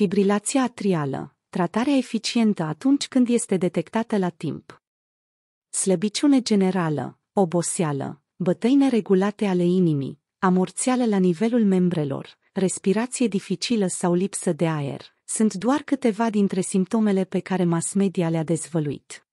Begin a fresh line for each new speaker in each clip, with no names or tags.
Fibrilația atrială. Tratarea eficientă atunci când este detectată la timp. Slăbiciune generală, oboseală, bătăi neregulate ale inimii, amorțeală la nivelul membrelor, respirație dificilă sau lipsă de aer, sunt doar câteva dintre simptomele pe care mass media le-a dezvăluit.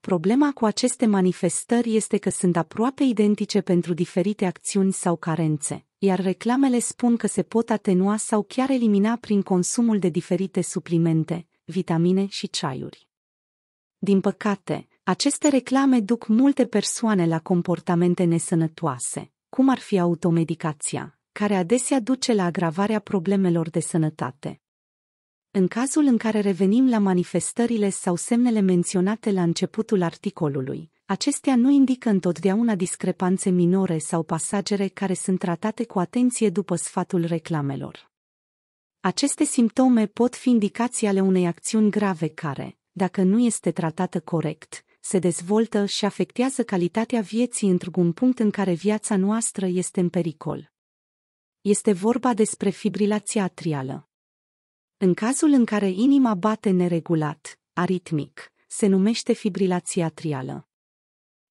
Problema cu aceste manifestări este că sunt aproape identice pentru diferite acțiuni sau carențe, iar reclamele spun că se pot atenua sau chiar elimina prin consumul de diferite suplimente, vitamine și ceaiuri. Din păcate, aceste reclame duc multe persoane la comportamente nesănătoase, cum ar fi automedicația, care adesea duce la agravarea problemelor de sănătate. În cazul în care revenim la manifestările sau semnele menționate la începutul articolului, Acestea nu indică întotdeauna discrepanțe minore sau pasagere care sunt tratate cu atenție după sfatul reclamelor. Aceste simptome pot fi indicații ale unei acțiuni grave care, dacă nu este tratată corect, se dezvoltă și afectează calitatea vieții într-un punct în care viața noastră este în pericol. Este vorba despre fibrilația atrială. În cazul în care inima bate neregulat, aritmic, se numește fibrilația atrială.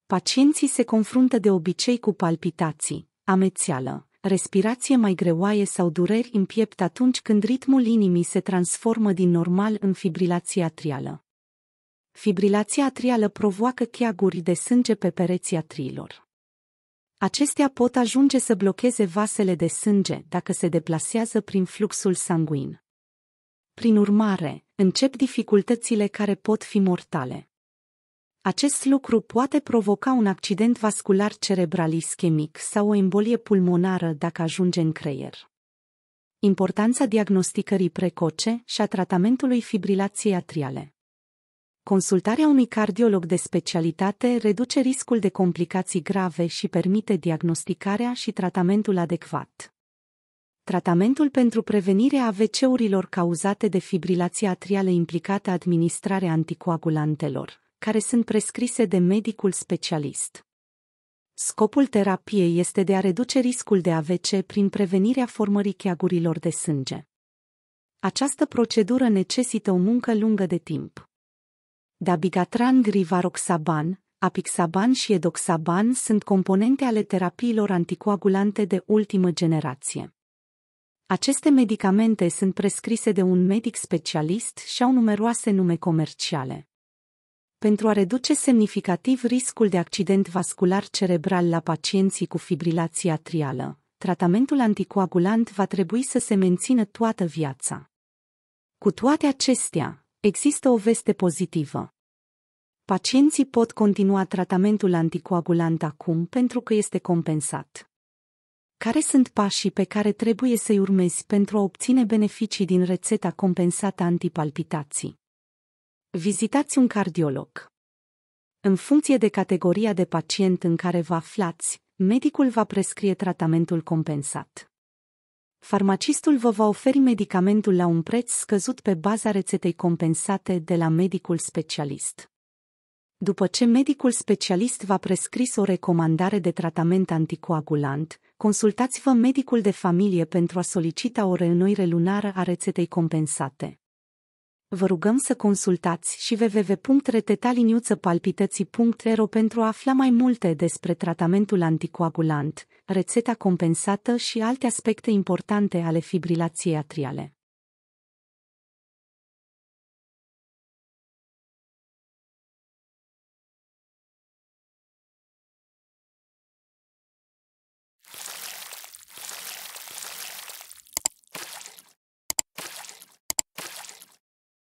Pacienții se confruntă de obicei cu palpitații, amețeală, respirație mai greoaie sau dureri în piept atunci când ritmul inimii se transformă din normal în fibrilație atrială. Fibrilația atrială provoacă cheaguri de sânge pe pereții atrilor. Acestea pot ajunge să blocheze vasele de sânge dacă se deplasează prin fluxul sanguin. Prin urmare, încep dificultățile care pot fi mortale. Acest lucru poate provoca un accident vascular cerebral ischemic sau o embolie pulmonară dacă ajunge în creier. Importanța diagnosticării precoce și a tratamentului fibrilației atriale. Consultarea unui cardiolog de specialitate reduce riscul de complicații grave și permite diagnosticarea și tratamentul adecvat. Tratamentul pentru prevenirea AVC-urilor cauzate de fibrilația atrială implicată administrarea anticoagulantelor care sunt prescrise de medicul specialist. Scopul terapiei este de a reduce riscul de AVC prin prevenirea formării cheagurilor de sânge. Această procedură necesită o muncă lungă de timp. Dabigatran grivaroxaban, apixaban și edoxaban sunt componente ale terapiilor anticoagulante de ultimă generație. Aceste medicamente sunt prescrise de un medic specialist și au numeroase nume comerciale pentru a reduce semnificativ riscul de accident vascular cerebral la pacienții cu fibrilație atrială. Tratamentul anticoagulant va trebui să se mențină toată viața. Cu toate acestea, există o veste pozitivă. Pacienții pot continua tratamentul anticoagulant acum pentru că este compensat. Care sunt pașii pe care trebuie să-i urmezi pentru a obține beneficii din rețeta compensată antipalpitații? Vizitați un cardiolog. În funcție de categoria de pacient în care vă aflați, medicul va prescrie tratamentul compensat. Farmacistul vă va oferi medicamentul la un preț scăzut pe baza rețetei compensate de la medicul specialist. După ce medicul specialist va prescris o recomandare de tratament anticoagulant, consultați-vă medicul de familie pentru a solicita o reînnoire lunară a rețetei compensate. Vă rugăm să consultați și www.retetaliniuțăpalpității.ro pentru a afla mai multe despre tratamentul anticoagulant, rețeta compensată și alte aspecte importante ale fibrilației atriale.